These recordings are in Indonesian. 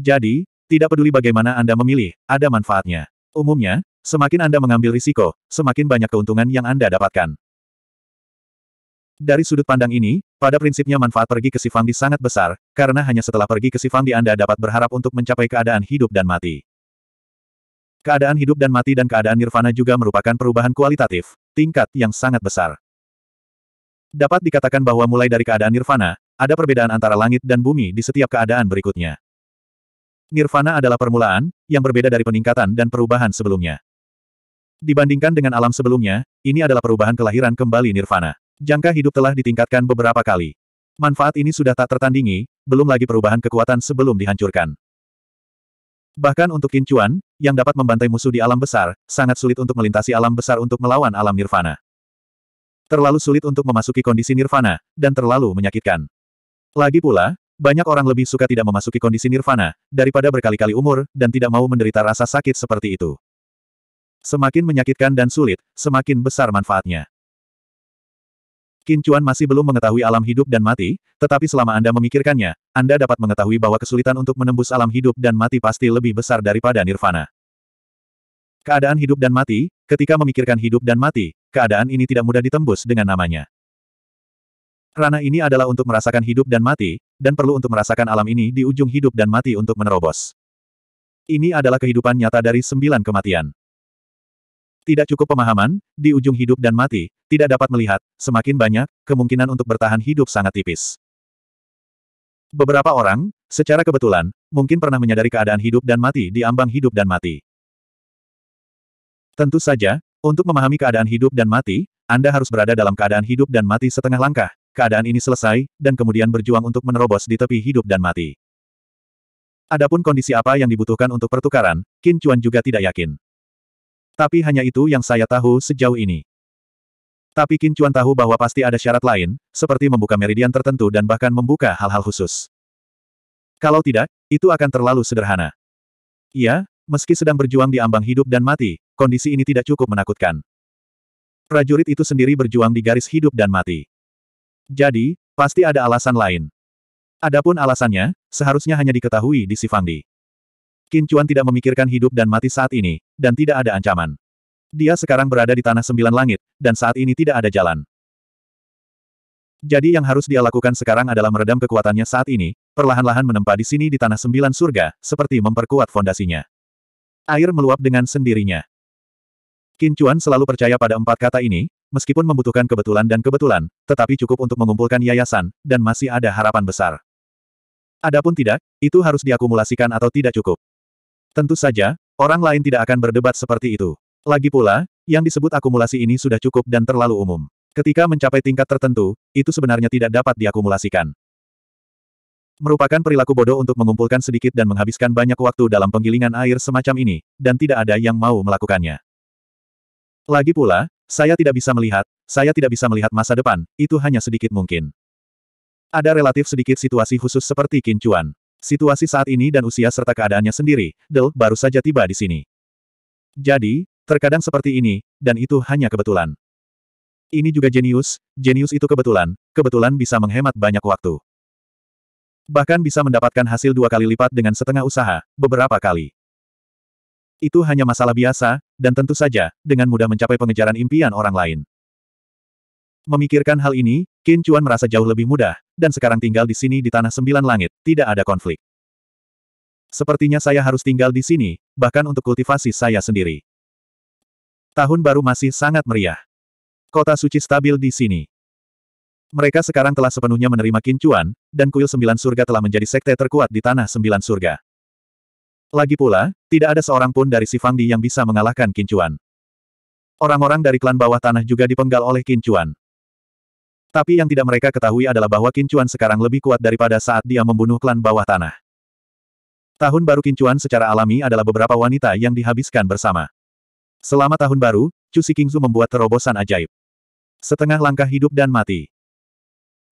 Jadi, tidak peduli bagaimana Anda memilih, ada manfaatnya. Umumnya, semakin Anda mengambil risiko, semakin banyak keuntungan yang Anda dapatkan. Dari sudut pandang ini, pada prinsipnya manfaat pergi ke Sifamdi sangat besar, karena hanya setelah pergi ke Sifamdi Anda dapat berharap untuk mencapai keadaan hidup dan mati. Keadaan hidup dan mati dan keadaan nirvana juga merupakan perubahan kualitatif, tingkat yang sangat besar. Dapat dikatakan bahwa mulai dari keadaan nirvana, ada perbedaan antara langit dan bumi di setiap keadaan berikutnya. Nirvana adalah permulaan, yang berbeda dari peningkatan dan perubahan sebelumnya. Dibandingkan dengan alam sebelumnya, ini adalah perubahan kelahiran kembali Nirvana. Jangka hidup telah ditingkatkan beberapa kali. Manfaat ini sudah tak tertandingi, belum lagi perubahan kekuatan sebelum dihancurkan. Bahkan untuk Kincuan, yang dapat membantai musuh di alam besar, sangat sulit untuk melintasi alam besar untuk melawan alam Nirvana. Terlalu sulit untuk memasuki kondisi Nirvana, dan terlalu menyakitkan. Lagi pula, banyak orang lebih suka tidak memasuki kondisi nirvana, daripada berkali-kali umur, dan tidak mau menderita rasa sakit seperti itu. Semakin menyakitkan dan sulit, semakin besar manfaatnya. Kincuan masih belum mengetahui alam hidup dan mati, tetapi selama Anda memikirkannya, Anda dapat mengetahui bahwa kesulitan untuk menembus alam hidup dan mati pasti lebih besar daripada nirvana. Keadaan hidup dan mati, ketika memikirkan hidup dan mati, keadaan ini tidak mudah ditembus dengan namanya. Rana ini adalah untuk merasakan hidup dan mati, dan perlu untuk merasakan alam ini di ujung hidup dan mati untuk menerobos. Ini adalah kehidupan nyata dari sembilan kematian. Tidak cukup pemahaman, di ujung hidup dan mati, tidak dapat melihat, semakin banyak, kemungkinan untuk bertahan hidup sangat tipis. Beberapa orang, secara kebetulan, mungkin pernah menyadari keadaan hidup dan mati di ambang hidup dan mati. Tentu saja, untuk memahami keadaan hidup dan mati, Anda harus berada dalam keadaan hidup dan mati setengah langkah, keadaan ini selesai, dan kemudian berjuang untuk menerobos di tepi hidup dan mati. Adapun kondisi apa yang dibutuhkan untuk pertukaran, Qin Chuan juga tidak yakin. Tapi hanya itu yang saya tahu sejauh ini. Tapi Qin Chuan tahu bahwa pasti ada syarat lain, seperti membuka meridian tertentu dan bahkan membuka hal-hal khusus. Kalau tidak, itu akan terlalu sederhana. Iya, meski sedang berjuang di ambang hidup dan mati, kondisi ini tidak cukup menakutkan. Prajurit itu sendiri berjuang di garis hidup dan mati. Jadi, pasti ada alasan lain. Adapun alasannya, seharusnya hanya diketahui di Sifangdi. Qin Chuan tidak memikirkan hidup dan mati saat ini, dan tidak ada ancaman. Dia sekarang berada di Tanah Sembilan Langit, dan saat ini tidak ada jalan. Jadi yang harus dia lakukan sekarang adalah meredam kekuatannya saat ini, perlahan-lahan menempa di sini di Tanah Sembilan Surga, seperti memperkuat fondasinya. Air meluap dengan sendirinya. Qin Chuan selalu percaya pada empat kata ini, meskipun membutuhkan kebetulan dan kebetulan, tetapi cukup untuk mengumpulkan yayasan, dan masih ada harapan besar. Adapun tidak, itu harus diakumulasikan atau tidak cukup. Tentu saja, orang lain tidak akan berdebat seperti itu. Lagi pula, yang disebut akumulasi ini sudah cukup dan terlalu umum. Ketika mencapai tingkat tertentu, itu sebenarnya tidak dapat diakumulasikan. Merupakan perilaku bodoh untuk mengumpulkan sedikit dan menghabiskan banyak waktu dalam penggilingan air semacam ini, dan tidak ada yang mau melakukannya. Lagi pula, saya tidak bisa melihat, saya tidak bisa melihat masa depan, itu hanya sedikit mungkin. Ada relatif sedikit situasi khusus seperti kincuan. Situasi saat ini dan usia serta keadaannya sendiri, Del baru saja tiba di sini. Jadi, terkadang seperti ini, dan itu hanya kebetulan. Ini juga jenius, jenius itu kebetulan, kebetulan bisa menghemat banyak waktu. Bahkan bisa mendapatkan hasil dua kali lipat dengan setengah usaha, beberapa kali. Itu hanya masalah biasa, dan tentu saja, dengan mudah mencapai pengejaran impian orang lain. Memikirkan hal ini, Qin Chuan merasa jauh lebih mudah, dan sekarang tinggal di sini di Tanah Sembilan Langit, tidak ada konflik. Sepertinya saya harus tinggal di sini, bahkan untuk kultivasi saya sendiri. Tahun baru masih sangat meriah. Kota suci stabil di sini. Mereka sekarang telah sepenuhnya menerima Qin Chuan, dan kuil sembilan surga telah menjadi sekte terkuat di Tanah Sembilan Surga. Lagi pula, tidak ada seorang pun dari si Fangdi yang bisa mengalahkan Kincuan. Orang-orang dari klan bawah tanah juga dipenggal oleh Kincuan. Tapi yang tidak mereka ketahui adalah bahwa Kincuan sekarang lebih kuat daripada saat dia membunuh klan bawah tanah. Tahun baru Kincuan secara alami adalah beberapa wanita yang dihabiskan bersama. Selama tahun baru, Cusi Kingzu membuat terobosan ajaib. Setengah langkah hidup dan mati.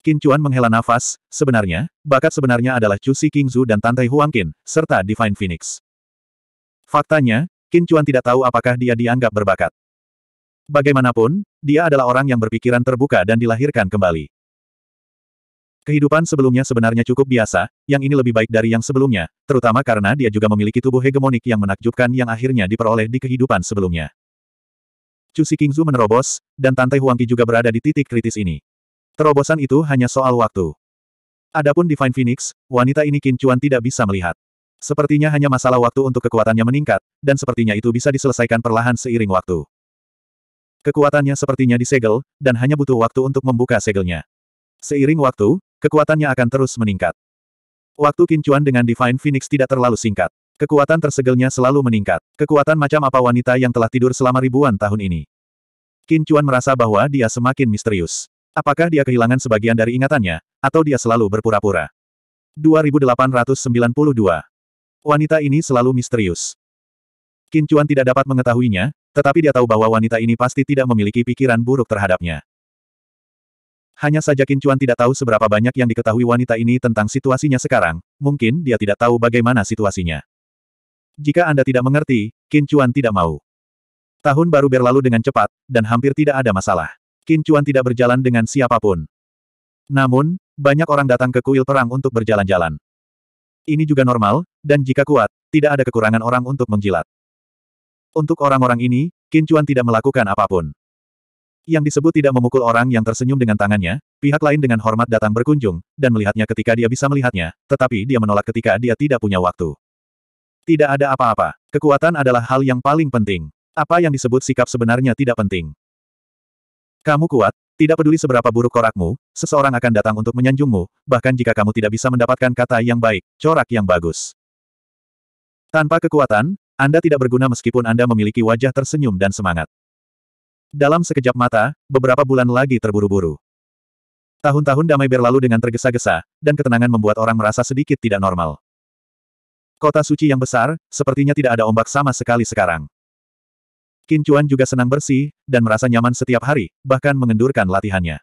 Qin Chuan menghela nafas, sebenarnya, bakat sebenarnya adalah Chu Si dan Tantai Huang Qin, serta Divine Phoenix. Faktanya, Qin Chuan tidak tahu apakah dia dianggap berbakat. Bagaimanapun, dia adalah orang yang berpikiran terbuka dan dilahirkan kembali. Kehidupan sebelumnya sebenarnya cukup biasa, yang ini lebih baik dari yang sebelumnya, terutama karena dia juga memiliki tubuh hegemonik yang menakjubkan yang akhirnya diperoleh di kehidupan sebelumnya. Chu Kingzu menerobos, dan Tante Huangqi juga berada di titik kritis ini. Terobosan itu hanya soal waktu. Adapun Divine Phoenix, wanita ini Kincuan tidak bisa melihat. Sepertinya hanya masalah waktu untuk kekuatannya meningkat, dan sepertinya itu bisa diselesaikan perlahan seiring waktu. Kekuatannya sepertinya disegel, dan hanya butuh waktu untuk membuka segelnya. Seiring waktu, kekuatannya akan terus meningkat. Waktu Kincuan dengan Divine Phoenix tidak terlalu singkat. Kekuatan tersegelnya selalu meningkat. Kekuatan macam apa wanita yang telah tidur selama ribuan tahun ini. Kincuan merasa bahwa dia semakin misterius. Apakah dia kehilangan sebagian dari ingatannya, atau dia selalu berpura-pura? 2892. Wanita ini selalu misterius. Qin tidak dapat mengetahuinya, tetapi dia tahu bahwa wanita ini pasti tidak memiliki pikiran buruk terhadapnya. Hanya saja Qin tidak tahu seberapa banyak yang diketahui wanita ini tentang situasinya sekarang, mungkin dia tidak tahu bagaimana situasinya. Jika Anda tidak mengerti, Qin tidak mau. Tahun baru berlalu dengan cepat, dan hampir tidak ada masalah. Qin Chuan tidak berjalan dengan siapapun. Namun, banyak orang datang ke kuil perang untuk berjalan-jalan. Ini juga normal, dan jika kuat, tidak ada kekurangan orang untuk menjilat. Untuk orang-orang ini, Qin Chuan tidak melakukan apapun. Yang disebut tidak memukul orang yang tersenyum dengan tangannya, pihak lain dengan hormat datang berkunjung, dan melihatnya ketika dia bisa melihatnya, tetapi dia menolak ketika dia tidak punya waktu. Tidak ada apa-apa. Kekuatan adalah hal yang paling penting. Apa yang disebut sikap sebenarnya tidak penting. Kamu kuat, tidak peduli seberapa buruk korakmu, seseorang akan datang untuk menyanjungmu, bahkan jika kamu tidak bisa mendapatkan kata yang baik, corak yang bagus. Tanpa kekuatan, Anda tidak berguna meskipun Anda memiliki wajah tersenyum dan semangat. Dalam sekejap mata, beberapa bulan lagi terburu-buru. Tahun-tahun damai berlalu dengan tergesa-gesa, dan ketenangan membuat orang merasa sedikit tidak normal. Kota suci yang besar, sepertinya tidak ada ombak sama sekali sekarang. Qin Chuan juga senang bersih, dan merasa nyaman setiap hari, bahkan mengendurkan latihannya.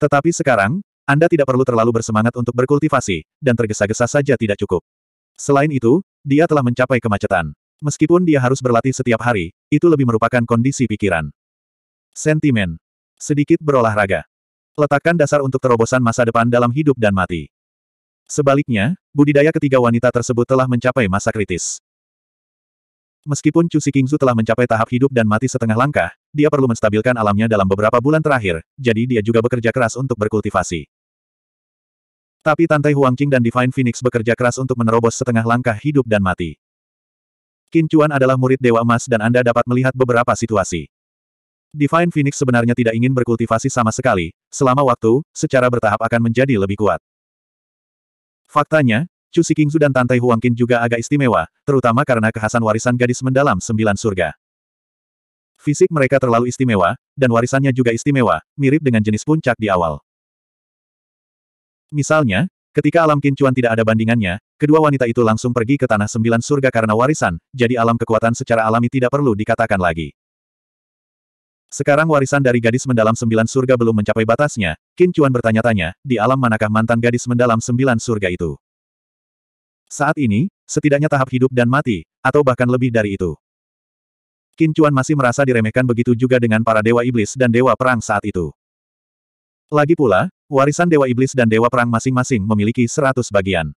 Tetapi sekarang, Anda tidak perlu terlalu bersemangat untuk berkultivasi, dan tergesa-gesa saja tidak cukup. Selain itu, dia telah mencapai kemacetan. Meskipun dia harus berlatih setiap hari, itu lebih merupakan kondisi pikiran. Sentimen. Sedikit berolahraga. Letakkan dasar untuk terobosan masa depan dalam hidup dan mati. Sebaliknya, budidaya ketiga wanita tersebut telah mencapai masa kritis. Meskipun Chu Kingzu telah mencapai tahap hidup dan mati setengah langkah, dia perlu menstabilkan alamnya dalam beberapa bulan terakhir, jadi dia juga bekerja keras untuk berkultivasi. Tapi Tantai Huangqing dan Divine Phoenix bekerja keras untuk menerobos setengah langkah hidup dan mati. Qin Chuan adalah murid Dewa Emas dan Anda dapat melihat beberapa situasi. Divine Phoenix sebenarnya tidak ingin berkultivasi sama sekali, selama waktu, secara bertahap akan menjadi lebih kuat. Faktanya, Chu Xikingzu dan Tantai Huangqin juga agak istimewa, terutama karena kekhasan warisan gadis mendalam sembilan surga. Fisik mereka terlalu istimewa, dan warisannya juga istimewa, mirip dengan jenis puncak di awal. Misalnya, ketika alam kincuan tidak ada bandingannya, kedua wanita itu langsung pergi ke tanah sembilan surga karena warisan, jadi alam kekuatan secara alami tidak perlu dikatakan lagi. Sekarang warisan dari gadis mendalam sembilan surga belum mencapai batasnya, Kincuan bertanya-tanya, di alam manakah mantan gadis mendalam sembilan surga itu? Saat ini, setidaknya tahap hidup dan mati, atau bahkan lebih dari itu. kincuan masih merasa diremehkan begitu juga dengan para dewa iblis dan dewa perang saat itu. Lagi pula, warisan dewa iblis dan dewa perang masing-masing memiliki seratus bagian.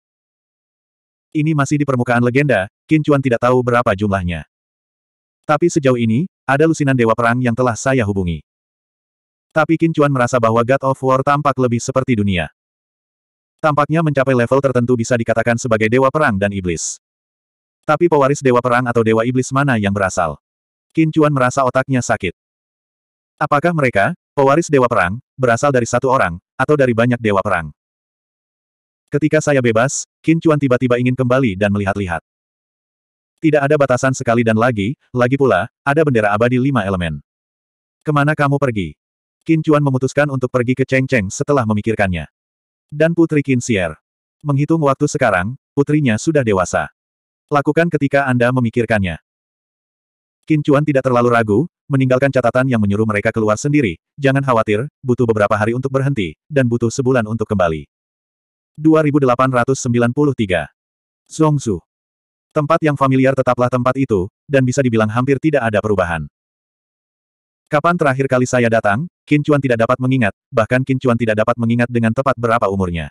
Ini masih di permukaan legenda, kincuan tidak tahu berapa jumlahnya. Tapi sejauh ini, ada lusinan dewa perang yang telah saya hubungi. Tapi kincuan merasa bahwa God of War tampak lebih seperti dunia. Tampaknya mencapai level tertentu bisa dikatakan sebagai dewa perang dan iblis. Tapi pewaris dewa perang atau dewa iblis mana yang berasal? Kincuan merasa otaknya sakit. Apakah mereka, pewaris dewa perang, berasal dari satu orang, atau dari banyak dewa perang? Ketika saya bebas, Kincuan tiba-tiba ingin kembali dan melihat-lihat. Tidak ada batasan sekali dan lagi, lagi pula, ada bendera abadi lima elemen. Kemana kamu pergi? Kincuan memutuskan untuk pergi ke Cheng Cheng setelah memikirkannya. Dan Putri Kinsier. Menghitung waktu sekarang, putrinya sudah dewasa. Lakukan ketika Anda memikirkannya. Kincuan tidak terlalu ragu, meninggalkan catatan yang menyuruh mereka keluar sendiri. Jangan khawatir, butuh beberapa hari untuk berhenti, dan butuh sebulan untuk kembali. 2893 Zhongzhu Tempat yang familiar tetaplah tempat itu, dan bisa dibilang hampir tidak ada perubahan. Kapan terakhir kali saya datang, Qin tidak dapat mengingat, bahkan Qin tidak dapat mengingat dengan tepat berapa umurnya.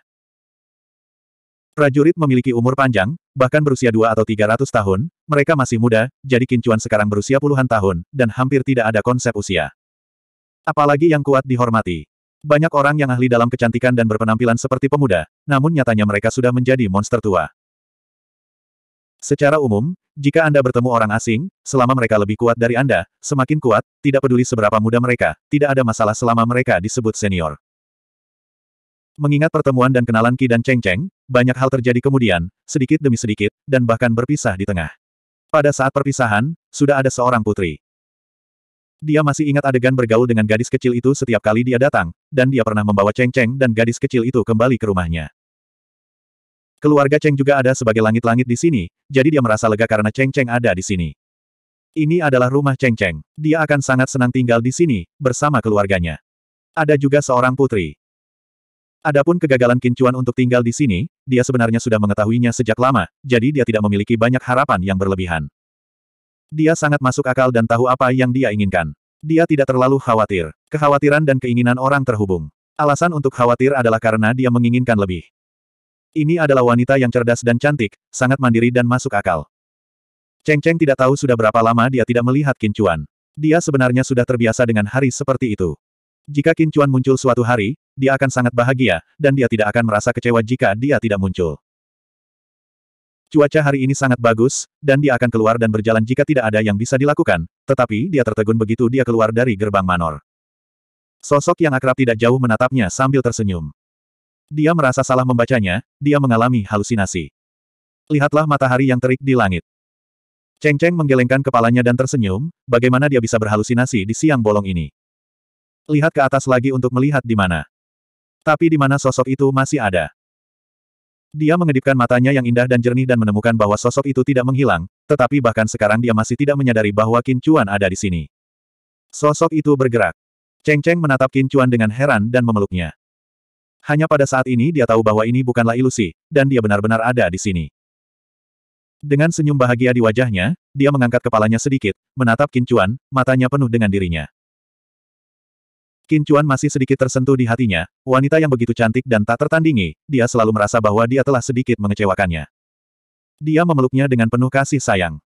Prajurit memiliki umur panjang, bahkan berusia dua atau tiga ratus tahun, mereka masih muda, jadi Kincuan sekarang berusia puluhan tahun, dan hampir tidak ada konsep usia. Apalagi yang kuat dihormati. Banyak orang yang ahli dalam kecantikan dan berpenampilan seperti pemuda, namun nyatanya mereka sudah menjadi monster tua. Secara umum, jika Anda bertemu orang asing, selama mereka lebih kuat dari Anda, semakin kuat, tidak peduli seberapa muda mereka, tidak ada masalah selama mereka disebut senior. Mengingat pertemuan dan kenalan Ki dan Cheng Cheng, banyak hal terjadi kemudian, sedikit demi sedikit, dan bahkan berpisah di tengah. Pada saat perpisahan, sudah ada seorang putri. Dia masih ingat adegan bergaul dengan gadis kecil itu setiap kali dia datang, dan dia pernah membawa Cheng Cheng dan gadis kecil itu kembali ke rumahnya. Keluarga Cheng juga ada sebagai langit-langit di sini, jadi dia merasa lega karena Cheng Cheng ada di sini. Ini adalah rumah Cheng Cheng. Dia akan sangat senang tinggal di sini, bersama keluarganya. Ada juga seorang putri. Adapun kegagalan Kincuan untuk tinggal di sini, dia sebenarnya sudah mengetahuinya sejak lama, jadi dia tidak memiliki banyak harapan yang berlebihan. Dia sangat masuk akal dan tahu apa yang dia inginkan. Dia tidak terlalu khawatir. Kekhawatiran dan keinginan orang terhubung. Alasan untuk khawatir adalah karena dia menginginkan lebih. Ini adalah wanita yang cerdas dan cantik, sangat mandiri dan masuk akal. Cheng Cheng tidak tahu sudah berapa lama dia tidak melihat Qin Chuan. Dia sebenarnya sudah terbiasa dengan hari seperti itu. Jika Qin Chuan muncul suatu hari, dia akan sangat bahagia, dan dia tidak akan merasa kecewa jika dia tidak muncul. Cuaca hari ini sangat bagus, dan dia akan keluar dan berjalan jika tidak ada yang bisa dilakukan, tetapi dia tertegun begitu dia keluar dari gerbang manor. Sosok yang akrab tidak jauh menatapnya sambil tersenyum. Dia merasa salah membacanya, dia mengalami halusinasi. Lihatlah matahari yang terik di langit. Cheng Cheng menggelengkan kepalanya dan tersenyum, bagaimana dia bisa berhalusinasi di siang bolong ini. Lihat ke atas lagi untuk melihat di mana. Tapi di mana sosok itu masih ada. Dia mengedipkan matanya yang indah dan jernih dan menemukan bahwa sosok itu tidak menghilang, tetapi bahkan sekarang dia masih tidak menyadari bahwa Qin Chuan ada di sini. Sosok itu bergerak. Cheng Cheng menatap Qin Chuan dengan heran dan memeluknya. Hanya pada saat ini dia tahu bahwa ini bukanlah ilusi, dan dia benar-benar ada di sini. Dengan senyum bahagia di wajahnya, dia mengangkat kepalanya sedikit, menatap Kincuan, matanya penuh dengan dirinya. Kincuan masih sedikit tersentuh di hatinya, wanita yang begitu cantik dan tak tertandingi, dia selalu merasa bahwa dia telah sedikit mengecewakannya. Dia memeluknya dengan penuh kasih sayang.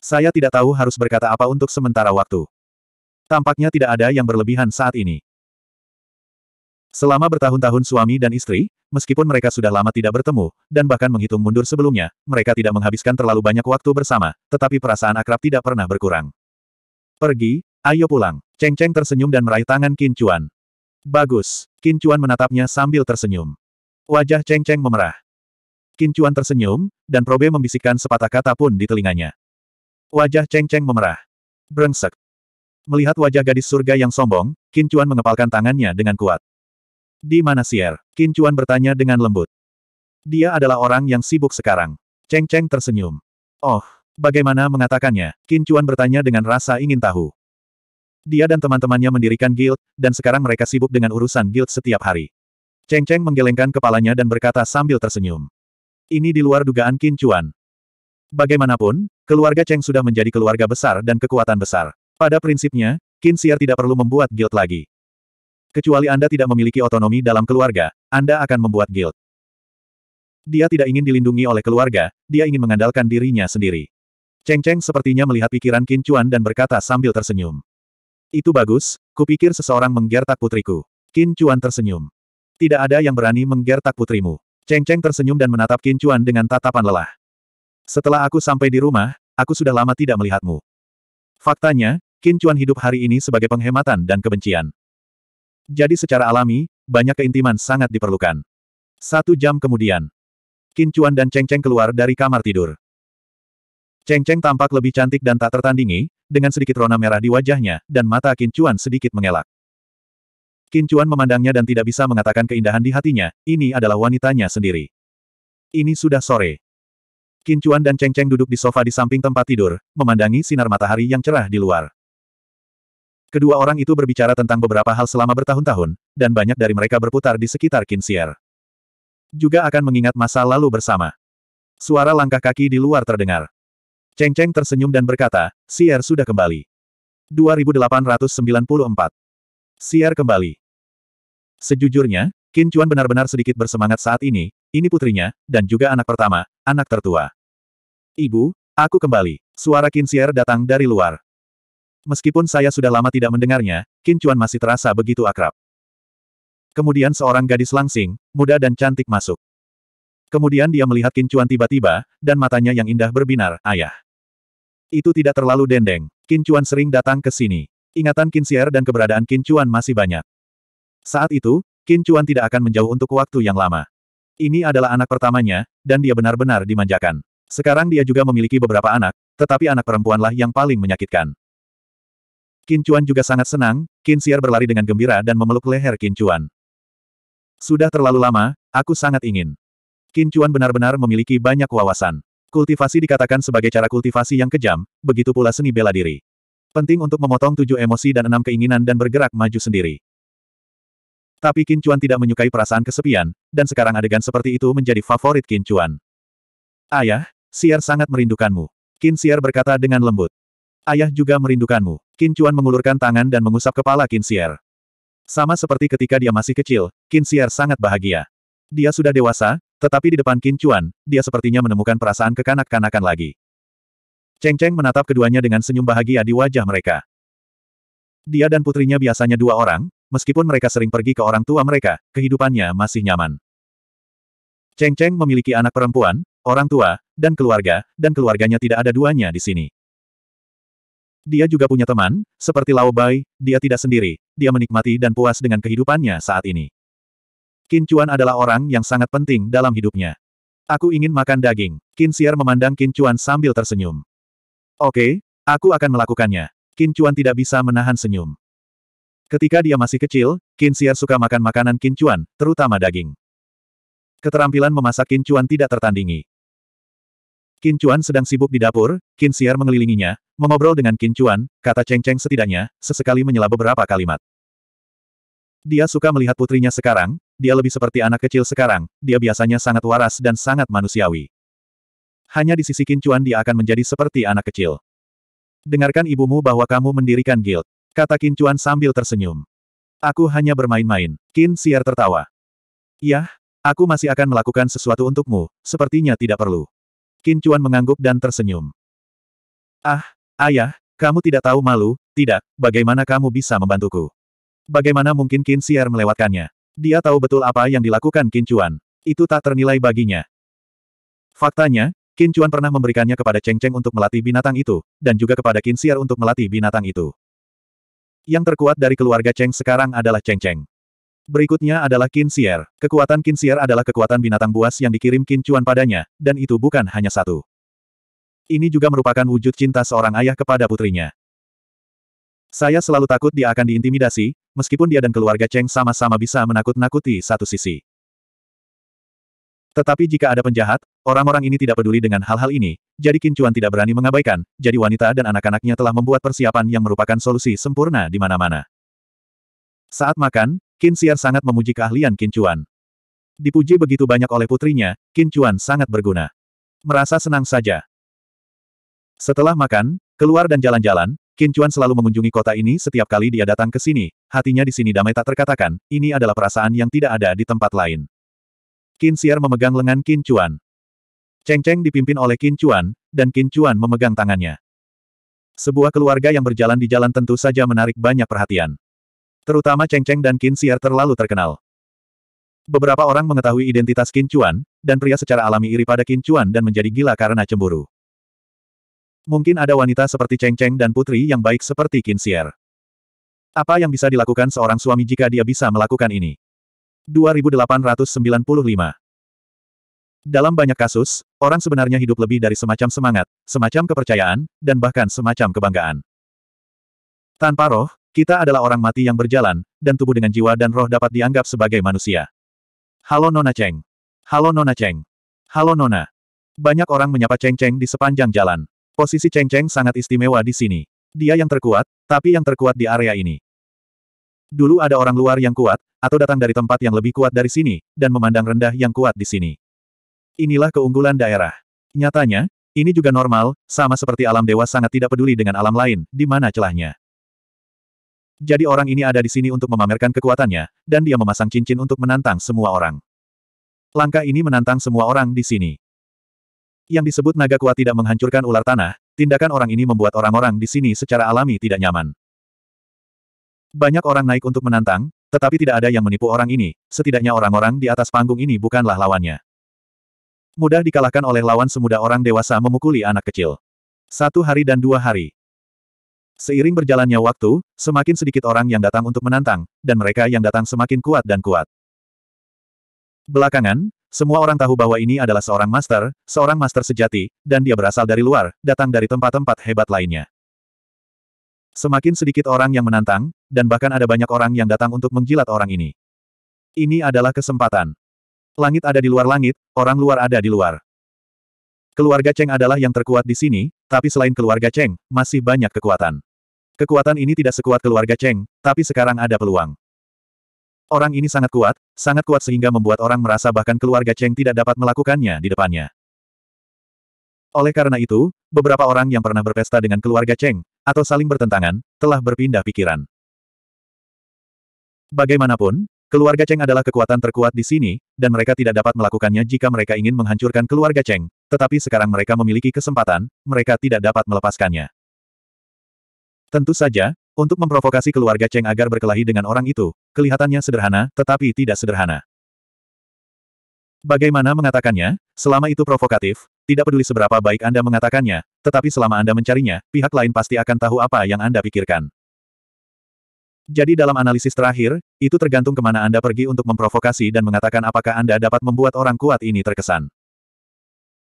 Saya tidak tahu harus berkata apa untuk sementara waktu. Tampaknya tidak ada yang berlebihan saat ini. Selama bertahun-tahun suami dan istri, meskipun mereka sudah lama tidak bertemu, dan bahkan menghitung mundur sebelumnya, mereka tidak menghabiskan terlalu banyak waktu bersama, tetapi perasaan akrab tidak pernah berkurang. Pergi, ayo pulang. Cheng Cheng tersenyum dan meraih tangan Qin Chuan. Bagus. Qin Chuan menatapnya sambil tersenyum. Wajah Cheng Cheng memerah. Qin Chuan tersenyum, dan Probe membisikkan sepatah kata pun di telinganya. Wajah Cheng Cheng memerah. Brengsek. Melihat wajah gadis surga yang sombong, Qin Chuan mengepalkan tangannya dengan kuat. Di mana Sier? Qin bertanya dengan lembut. Dia adalah orang yang sibuk sekarang. Cheng Cheng tersenyum. Oh, bagaimana mengatakannya? Qin bertanya dengan rasa ingin tahu. Dia dan teman-temannya mendirikan guild, dan sekarang mereka sibuk dengan urusan guild setiap hari. Cheng Cheng menggelengkan kepalanya dan berkata sambil tersenyum. Ini di luar dugaan Qin Bagaimanapun, keluarga Cheng sudah menjadi keluarga besar dan kekuatan besar. Pada prinsipnya, Qin tidak perlu membuat guild lagi. Kecuali Anda tidak memiliki otonomi dalam keluarga, Anda akan membuat guilt. Dia tidak ingin dilindungi oleh keluarga, dia ingin mengandalkan dirinya sendiri. Cheng Cheng sepertinya melihat pikiran Qin Chuan dan berkata sambil tersenyum. Itu bagus, kupikir seseorang menggertak putriku. Qin Chuan tersenyum. Tidak ada yang berani menggertak putrimu. Cheng Cheng tersenyum dan menatap Qin Chuan dengan tatapan lelah. Setelah aku sampai di rumah, aku sudah lama tidak melihatmu. Faktanya, Qin Chuan hidup hari ini sebagai penghematan dan kebencian. Jadi secara alami, banyak keintiman sangat diperlukan. Satu jam kemudian, Qin dan Cheng Cheng keluar dari kamar tidur. Cheng Cheng tampak lebih cantik dan tak tertandingi, dengan sedikit rona merah di wajahnya, dan mata Qin sedikit mengelak. Qin memandangnya dan tidak bisa mengatakan keindahan di hatinya, ini adalah wanitanya sendiri. Ini sudah sore. Qin dan Cheng Cheng duduk di sofa di samping tempat tidur, memandangi sinar matahari yang cerah di luar. Kedua orang itu berbicara tentang beberapa hal selama bertahun-tahun, dan banyak dari mereka berputar di sekitar Kinsier. Juga akan mengingat masa lalu bersama. Suara langkah kaki di luar terdengar. Cheng Cheng tersenyum dan berkata, Sier sudah kembali. 2894. Sier kembali. Sejujurnya, Qin Chuan benar-benar sedikit bersemangat saat ini, ini putrinya, dan juga anak pertama, anak tertua. Ibu, aku kembali. Suara Qin Sier datang dari luar. Meskipun saya sudah lama tidak mendengarnya, Qin Chuan masih terasa begitu akrab. Kemudian seorang gadis langsing, muda dan cantik masuk. Kemudian dia melihat Qin Chuan tiba-tiba, dan matanya yang indah berbinar, ayah. Itu tidak terlalu dendeng. Qin Chuan sering datang ke sini. Ingatan Qin Xier dan keberadaan Qin Chuan masih banyak. Saat itu, Qin Chuan tidak akan menjauh untuk waktu yang lama. Ini adalah anak pertamanya, dan dia benar-benar dimanjakan. Sekarang dia juga memiliki beberapa anak, tetapi anak perempuanlah yang paling menyakitkan. Qin Chuan juga sangat senang, Qin berlari dengan gembira dan memeluk leher Qin Chuan. Sudah terlalu lama, aku sangat ingin. Qin Chuan benar-benar memiliki banyak wawasan. Kultivasi dikatakan sebagai cara kultivasi yang kejam, begitu pula seni bela diri. Penting untuk memotong tujuh emosi dan enam keinginan dan bergerak maju sendiri. Tapi Qin Chuan tidak menyukai perasaan kesepian, dan sekarang adegan seperti itu menjadi favorit Qin Chuan. Ayah, Siar sangat merindukanmu. Qin Siar berkata dengan lembut. Ayah juga merindukanmu. Qin Chuan mengulurkan tangan dan mengusap kepala Qin Xier. Sama seperti ketika dia masih kecil, Qin Xier sangat bahagia. Dia sudah dewasa, tetapi di depan Qin Chuan, dia sepertinya menemukan perasaan kekanak-kanakan lagi. Cheng Cheng menatap keduanya dengan senyum bahagia di wajah mereka. Dia dan putrinya biasanya dua orang, meskipun mereka sering pergi ke orang tua mereka, kehidupannya masih nyaman. Cheng Cheng memiliki anak perempuan, orang tua, dan keluarga, dan keluarganya tidak ada duanya di sini. Dia juga punya teman, seperti Lao Bai, dia tidak sendiri, dia menikmati dan puas dengan kehidupannya saat ini. Qin Chuan adalah orang yang sangat penting dalam hidupnya. Aku ingin makan daging. Qin Xiar memandang Qin Chuan sambil tersenyum. Oke, aku akan melakukannya. Qin Chuan tidak bisa menahan senyum. Ketika dia masih kecil, Qin Xiar suka makan makanan Qin Chuan, terutama daging. Keterampilan memasak Qin Chuan tidak tertandingi. Qin Chuan sedang sibuk di dapur, Qin Xiar mengelilinginya, mengobrol dengan Qin Chuan, kata Cheng Cheng setidaknya, sesekali menyela beberapa kalimat. Dia suka melihat putrinya sekarang, dia lebih seperti anak kecil sekarang, dia biasanya sangat waras dan sangat manusiawi. Hanya di sisi Qin Chuan dia akan menjadi seperti anak kecil. Dengarkan ibumu bahwa kamu mendirikan guild, kata Qin Chuan sambil tersenyum. Aku hanya bermain-main, Qin Xiar tertawa. Yah, aku masih akan melakukan sesuatu untukmu, sepertinya tidak perlu. Kincuan mengangguk dan tersenyum. Ah, ayah, kamu tidak tahu malu, tidak, bagaimana kamu bisa membantuku? Bagaimana mungkin Qin Xiar melewatkannya? Dia tahu betul apa yang dilakukan Qin Chuan. Itu tak ternilai baginya. Faktanya, Qin Chuan pernah memberikannya kepada Cheng Cheng untuk melatih binatang itu, dan juga kepada Qin Xiar untuk melatih binatang itu. Yang terkuat dari keluarga Cheng sekarang adalah Cheng Cheng. Berikutnya adalah Kinsier. Kekuatan Kinsier adalah kekuatan binatang buas yang dikirim Kincuan padanya, dan itu bukan hanya satu. Ini juga merupakan wujud cinta seorang ayah kepada putrinya. Saya selalu takut dia akan diintimidasi, meskipun dia dan keluarga Cheng sama-sama bisa menakut-nakuti satu sisi. Tetapi jika ada penjahat, orang-orang ini tidak peduli dengan hal-hal ini, jadi Kincuan tidak berani mengabaikan, jadi wanita dan anak-anaknya telah membuat persiapan yang merupakan solusi sempurna di mana-mana. Saat makan, Qin Xian sangat memuji keahlian Qin Chuan. Dipuji begitu banyak oleh putrinya, Qin Chuan sangat berguna. Merasa senang saja. Setelah makan, keluar dan jalan-jalan, Qin Chuan selalu mengunjungi kota ini setiap kali dia datang ke sini, hatinya di sini damai tak terkatakan, ini adalah perasaan yang tidak ada di tempat lain. Qin memegang lengan Qin Chuan. Cheng Cheng dipimpin oleh Qin Chuan, dan Qin Chuan memegang tangannya. Sebuah keluarga yang berjalan di jalan tentu saja menarik banyak perhatian. Terutama Cheng Cheng dan Qin Xiar terlalu terkenal. Beberapa orang mengetahui identitas Qin Chuan, dan pria secara alami iri pada Qin Chuan dan menjadi gila karena cemburu. Mungkin ada wanita seperti Cheng Cheng dan putri yang baik seperti Qin Xiar. Apa yang bisa dilakukan seorang suami jika dia bisa melakukan ini? 2895 Dalam banyak kasus, orang sebenarnya hidup lebih dari semacam semangat, semacam kepercayaan, dan bahkan semacam kebanggaan. Tanpa roh, kita adalah orang mati yang berjalan, dan tubuh dengan jiwa dan roh dapat dianggap sebagai manusia. Halo Nona Cheng. Halo Nona Cheng. Halo Nona. Banyak orang menyapa Cheng Cheng di sepanjang jalan. Posisi Cheng Cheng sangat istimewa di sini. Dia yang terkuat, tapi yang terkuat di area ini. Dulu ada orang luar yang kuat, atau datang dari tempat yang lebih kuat dari sini, dan memandang rendah yang kuat di sini. Inilah keunggulan daerah. Nyatanya, ini juga normal, sama seperti alam dewa sangat tidak peduli dengan alam lain, di mana celahnya. Jadi orang ini ada di sini untuk memamerkan kekuatannya, dan dia memasang cincin untuk menantang semua orang. Langkah ini menantang semua orang di sini. Yang disebut naga kuat tidak menghancurkan ular tanah, tindakan orang ini membuat orang-orang di sini secara alami tidak nyaman. Banyak orang naik untuk menantang, tetapi tidak ada yang menipu orang ini, setidaknya orang-orang di atas panggung ini bukanlah lawannya. Mudah dikalahkan oleh lawan semudah orang dewasa memukuli anak kecil. Satu hari dan dua hari. Seiring berjalannya waktu, semakin sedikit orang yang datang untuk menantang, dan mereka yang datang semakin kuat dan kuat. Belakangan, semua orang tahu bahwa ini adalah seorang master, seorang master sejati, dan dia berasal dari luar, datang dari tempat-tempat hebat lainnya. Semakin sedikit orang yang menantang, dan bahkan ada banyak orang yang datang untuk menggilat orang ini. Ini adalah kesempatan. Langit ada di luar langit, orang luar ada di luar. Keluarga Cheng adalah yang terkuat di sini, tapi selain keluarga Cheng, masih banyak kekuatan. Kekuatan ini tidak sekuat keluarga Cheng, tapi sekarang ada peluang. Orang ini sangat kuat, sangat kuat sehingga membuat orang merasa bahkan keluarga Cheng tidak dapat melakukannya di depannya. Oleh karena itu, beberapa orang yang pernah berpesta dengan keluarga Cheng, atau saling bertentangan, telah berpindah pikiran. Bagaimanapun, keluarga Cheng adalah kekuatan terkuat di sini, dan mereka tidak dapat melakukannya jika mereka ingin menghancurkan keluarga Cheng, tetapi sekarang mereka memiliki kesempatan, mereka tidak dapat melepaskannya. Tentu saja, untuk memprovokasi keluarga Cheng agar berkelahi dengan orang itu, kelihatannya sederhana, tetapi tidak sederhana. Bagaimana mengatakannya, selama itu provokatif, tidak peduli seberapa baik Anda mengatakannya, tetapi selama Anda mencarinya, pihak lain pasti akan tahu apa yang Anda pikirkan. Jadi dalam analisis terakhir, itu tergantung kemana Anda pergi untuk memprovokasi dan mengatakan apakah Anda dapat membuat orang kuat ini terkesan.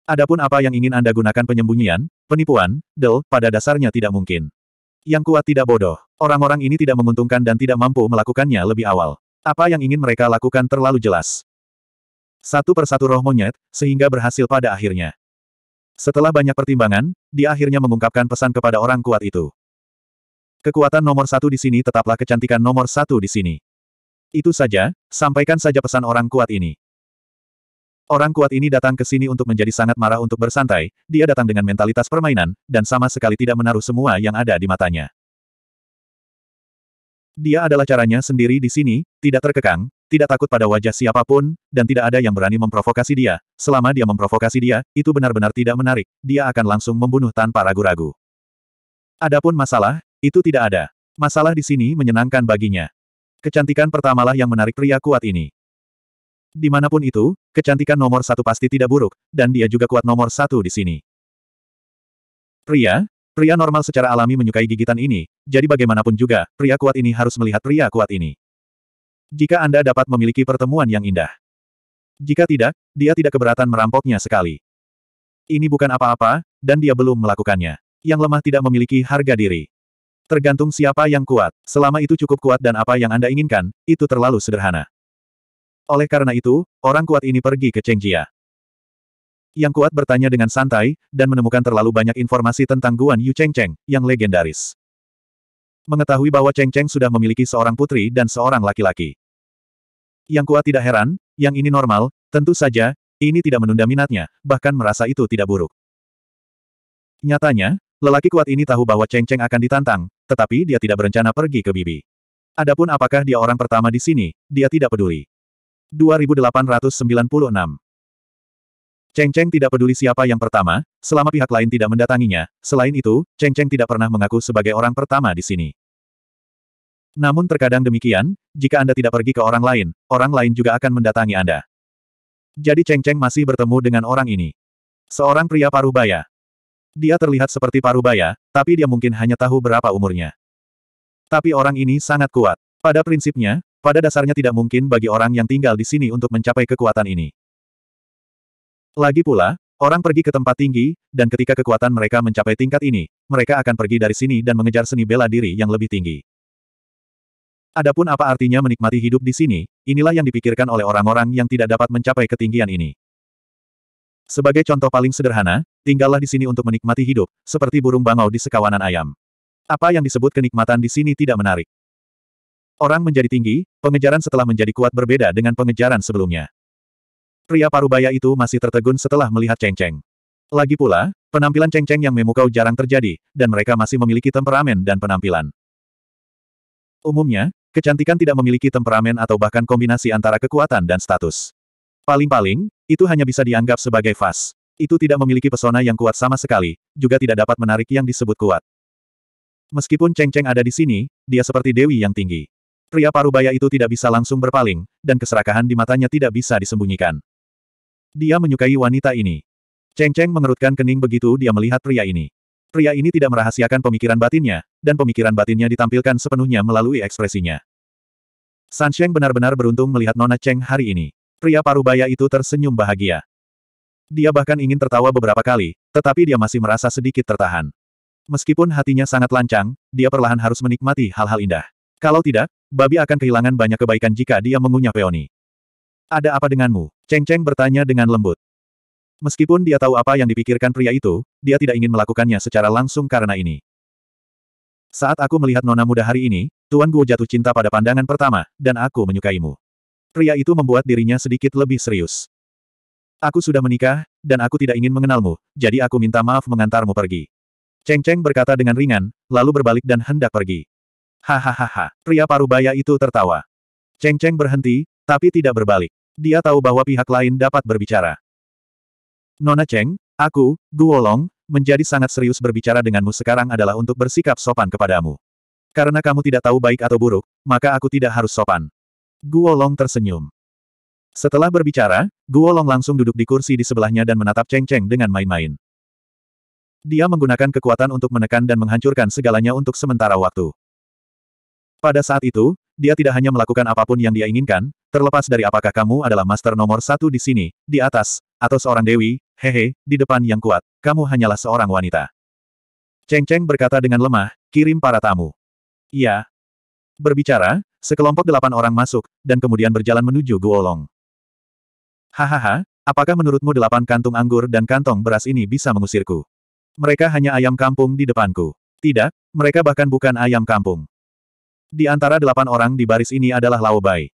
Adapun apa yang ingin Anda gunakan penyembunyian, penipuan, del, pada dasarnya tidak mungkin. Yang kuat tidak bodoh. Orang-orang ini tidak menguntungkan dan tidak mampu melakukannya lebih awal. Apa yang ingin mereka lakukan terlalu jelas. Satu persatu roh monyet, sehingga berhasil pada akhirnya. Setelah banyak pertimbangan, dia akhirnya mengungkapkan pesan kepada orang kuat itu. Kekuatan nomor satu di sini tetaplah kecantikan nomor satu di sini. Itu saja, sampaikan saja pesan orang kuat ini. Orang kuat ini datang ke sini untuk menjadi sangat marah untuk bersantai, dia datang dengan mentalitas permainan, dan sama sekali tidak menaruh semua yang ada di matanya. Dia adalah caranya sendiri di sini, tidak terkekang, tidak takut pada wajah siapapun, dan tidak ada yang berani memprovokasi dia. Selama dia memprovokasi dia, itu benar-benar tidak menarik, dia akan langsung membunuh tanpa ragu-ragu. Adapun masalah, itu tidak ada. Masalah di sini menyenangkan baginya. Kecantikan pertamalah yang menarik pria kuat ini. Dimanapun itu, kecantikan nomor satu pasti tidak buruk, dan dia juga kuat nomor satu di sini. Pria, pria normal secara alami menyukai gigitan ini, jadi bagaimanapun juga, pria kuat ini harus melihat pria kuat ini. Jika Anda dapat memiliki pertemuan yang indah. Jika tidak, dia tidak keberatan merampoknya sekali. Ini bukan apa-apa, dan dia belum melakukannya. Yang lemah tidak memiliki harga diri. Tergantung siapa yang kuat, selama itu cukup kuat dan apa yang Anda inginkan, itu terlalu sederhana. Oleh karena itu, orang kuat ini pergi ke Jia. Yang kuat bertanya dengan santai, dan menemukan terlalu banyak informasi tentang Guan Yu Cheng Cheng, yang legendaris. Mengetahui bahwa Cheng Cheng sudah memiliki seorang putri dan seorang laki-laki. Yang kuat tidak heran, yang ini normal, tentu saja, ini tidak menunda minatnya, bahkan merasa itu tidak buruk. Nyatanya, lelaki kuat ini tahu bahwa Cheng Cheng akan ditantang, tetapi dia tidak berencana pergi ke Bibi. Adapun apakah dia orang pertama di sini, dia tidak peduli. 2896. Cheng Cheng tidak peduli siapa yang pertama, selama pihak lain tidak mendatanginya. Selain itu, Cheng Cheng tidak pernah mengaku sebagai orang pertama di sini. Namun terkadang demikian, jika Anda tidak pergi ke orang lain, orang lain juga akan mendatangi Anda. Jadi Cheng Cheng masih bertemu dengan orang ini. Seorang pria parubaya. Dia terlihat seperti parubaya, tapi dia mungkin hanya tahu berapa umurnya. Tapi orang ini sangat kuat. Pada prinsipnya, pada dasarnya tidak mungkin bagi orang yang tinggal di sini untuk mencapai kekuatan ini. Lagi pula, orang pergi ke tempat tinggi, dan ketika kekuatan mereka mencapai tingkat ini, mereka akan pergi dari sini dan mengejar seni bela diri yang lebih tinggi. Adapun apa artinya menikmati hidup di sini, inilah yang dipikirkan oleh orang-orang yang tidak dapat mencapai ketinggian ini. Sebagai contoh paling sederhana, tinggallah di sini untuk menikmati hidup, seperti burung bangau di sekawanan ayam. Apa yang disebut kenikmatan di sini tidak menarik. Orang menjadi tinggi, pengejaran setelah menjadi kuat berbeda dengan pengejaran sebelumnya. Pria parubaya itu masih tertegun setelah melihat Cheng Cheng. Lagi pula, penampilan Cheng Cheng yang memukau jarang terjadi, dan mereka masih memiliki temperamen dan penampilan. Umumnya, kecantikan tidak memiliki temperamen atau bahkan kombinasi antara kekuatan dan status. Paling-paling, itu hanya bisa dianggap sebagai fas. Itu tidak memiliki pesona yang kuat sama sekali, juga tidak dapat menarik yang disebut kuat. Meskipun Cheng Cheng ada di sini, dia seperti dewi yang tinggi. Pria parubaya itu tidak bisa langsung berpaling, dan keserakahan di matanya tidak bisa disembunyikan. Dia menyukai wanita ini. Cheng Cheng mengerutkan kening begitu dia melihat pria ini. Pria ini tidak merahasiakan pemikiran batinnya, dan pemikiran batinnya ditampilkan sepenuhnya melalui ekspresinya. San Sheng benar-benar beruntung melihat Nona Cheng hari ini. Pria parubaya itu tersenyum bahagia. Dia bahkan ingin tertawa beberapa kali, tetapi dia masih merasa sedikit tertahan. Meskipun hatinya sangat lancang, dia perlahan harus menikmati hal-hal indah. Kalau tidak, babi akan kehilangan banyak kebaikan jika dia mengunyah peoni. Ada apa denganmu? Cheng Cheng bertanya dengan lembut. Meskipun dia tahu apa yang dipikirkan pria itu, dia tidak ingin melakukannya secara langsung karena ini. Saat aku melihat nona muda hari ini, Tuan Guo jatuh cinta pada pandangan pertama, dan aku menyukaimu. Pria itu membuat dirinya sedikit lebih serius. Aku sudah menikah, dan aku tidak ingin mengenalmu, jadi aku minta maaf mengantarmu pergi. Cheng Cheng berkata dengan ringan, lalu berbalik dan hendak pergi. Hahaha, pria parubaya itu tertawa. Cheng Cheng berhenti, tapi tidak berbalik. Dia tahu bahwa pihak lain dapat berbicara. Nona Cheng, aku, Guo Long, menjadi sangat serius berbicara denganmu sekarang adalah untuk bersikap sopan kepadamu. Karena kamu tidak tahu baik atau buruk, maka aku tidak harus sopan. Guo Long tersenyum. Setelah berbicara, Guo Long langsung duduk di kursi di sebelahnya dan menatap Cheng Cheng dengan main-main. Dia menggunakan kekuatan untuk menekan dan menghancurkan segalanya untuk sementara waktu. Pada saat itu, dia tidak hanya melakukan apapun yang dia inginkan, terlepas dari apakah kamu adalah master nomor satu di sini, di atas, atau seorang dewi, hehe, di depan yang kuat, kamu hanyalah seorang wanita. Cheng Cheng berkata dengan lemah, kirim para tamu. Iya. Berbicara, sekelompok delapan orang masuk, dan kemudian berjalan menuju Guolong. Hahaha, apakah menurutmu delapan kantung anggur dan kantong beras ini bisa mengusirku? Mereka hanya ayam kampung di depanku. Tidak, mereka bahkan bukan ayam kampung. Di antara delapan orang di baris ini adalah Lao Bai.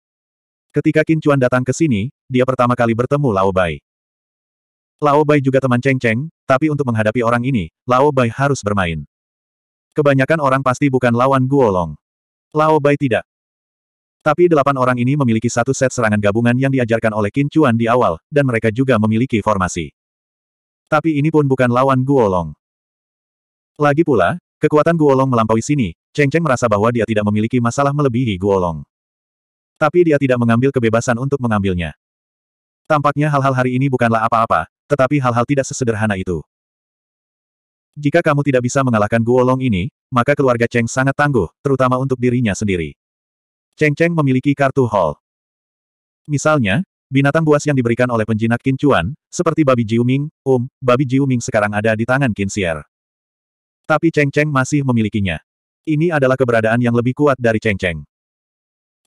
Ketika Qin Chuan datang ke sini, dia pertama kali bertemu Lao Bai. Lao Bai juga teman Cheng Cheng, tapi untuk menghadapi orang ini, Lao Bai harus bermain. Kebanyakan orang pasti bukan lawan Guolong. Lao Bai tidak. Tapi delapan orang ini memiliki satu set serangan gabungan yang diajarkan oleh Qin Chuan di awal, dan mereka juga memiliki formasi. Tapi ini pun bukan lawan Guolong. Lagi pula, kekuatan Guolong melampaui sini, Cheng Cheng merasa bahwa dia tidak memiliki masalah melebihi Guolong. Tapi dia tidak mengambil kebebasan untuk mengambilnya. Tampaknya hal-hal hari ini bukanlah apa-apa, tetapi hal-hal tidak sesederhana itu. Jika kamu tidak bisa mengalahkan Guolong ini, maka keluarga Cheng sangat tangguh, terutama untuk dirinya sendiri. Cheng Cheng memiliki kartu hall. Misalnya, binatang buas yang diberikan oleh penjinak Qin Chuan, seperti babi Jiuming, Um, babi Jiuming sekarang ada di tangan Qin Xier, Tapi Cheng Cheng masih memilikinya. Ini adalah keberadaan yang lebih kuat dari Cheng Cheng.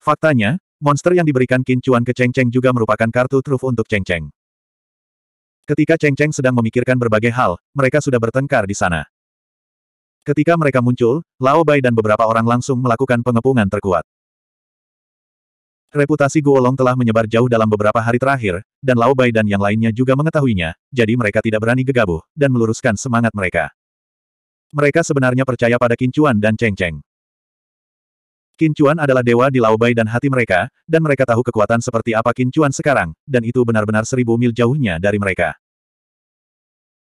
Faktanya, monster yang diberikan kincuan ke Cheng Cheng juga merupakan kartu truf untuk Cheng Cheng. Ketika Cheng Cheng sedang memikirkan berbagai hal, mereka sudah bertengkar di sana. Ketika mereka muncul, Lao Bai dan beberapa orang langsung melakukan pengepungan terkuat. Reputasi Guolong telah menyebar jauh dalam beberapa hari terakhir, dan Lao Bai dan yang lainnya juga mengetahuinya, jadi mereka tidak berani gegabah, dan meluruskan semangat mereka. Mereka sebenarnya percaya pada Kincuan dan Cheng Kincuan adalah dewa di Laobai dan hati mereka, dan mereka tahu kekuatan seperti apa Kincuan sekarang, dan itu benar-benar seribu mil jauhnya dari mereka.